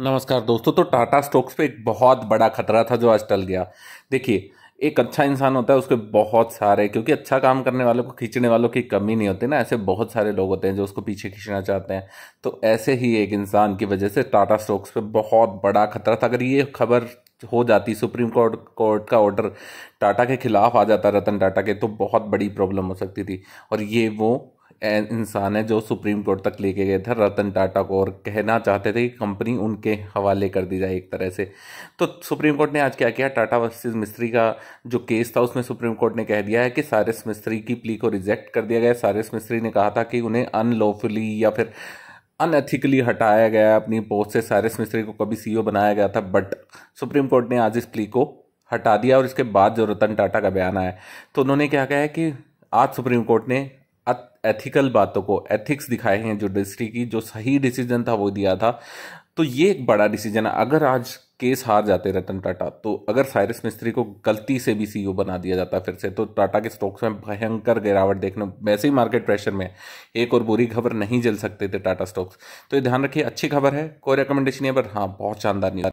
नमस्कार दोस्तों तो टाटा स्टॉक्स पे एक बहुत बड़ा खतरा था जो आज टल गया देखिए एक अच्छा इंसान होता है उसके बहुत सारे क्योंकि अच्छा काम करने वालों को खींचने वालों की कमी नहीं होती ना ऐसे बहुत सारे लोग होते हैं जो उसको पीछे खींचना चाहते हैं तो ऐसे ही एक इंसान की वजह से टाटा स्टॉक्स पे बहुत बड़ा खतरा था अगर ये खबर हो जाती सुप्रीम कोर्ट कोर्ट का ऑर्डर टाटा के खिलाफ आ जाता रतन टाटा के तो बहुत बड़ी प्रॉब्लम हो सकती थी और ये वो इंसान है जो सुप्रीम कोर्ट तक लेके गए थे रतन टाटा को और कहना चाहते थे कि कंपनी उनके हवाले कर दी जाए एक तरह से तो सुप्रीम कोर्ट ने आज क्या किया टाटा वर्सेज मिस्त्री का जो केस था उसमें सुप्रीम कोर्ट ने कह दिया है कि सारिस मिस्त्री की प्ली को रिजेक्ट कर दिया गया सारिस मिस्त्री ने कहा था कि उन्हें अनलॉफुली या फिर अनएथिकली हटाया गया अपनी पोस्ट से सारिस मिस्त्री को कभी सी बनाया गया था बट सुप्रीम कोर्ट ने आज इस प्ली को हटा दिया और इसके बाद जो रतन टाटा का बयान आया तो उन्होंने क्या कहा है कि आज सुप्रीम कोर्ट ने एथिकल बातों को एथिक्स दिखाए हैं जो डिस्ट्रिक्ट की जो सही डिसीजन था वो दिया था तो ये एक बड़ा डिसीजन है अगर आज केस हार जाते रतन टाटा तो अगर साइरस मिस्त्री को गलती से भी सीईओ e बना दिया जाता फिर से तो टाटा के स्टॉक्स में भयंकर गिरावट देखने वैसे ही मार्केट प्रेशर में एक और बुरी खबर नहीं जल सकते थे टाटा स्टॉक्स तो ये ध्यान रखिए अच्छी खबर है कोई रिकमेंडेशन है पर हाँ बहुत शानदार नहीं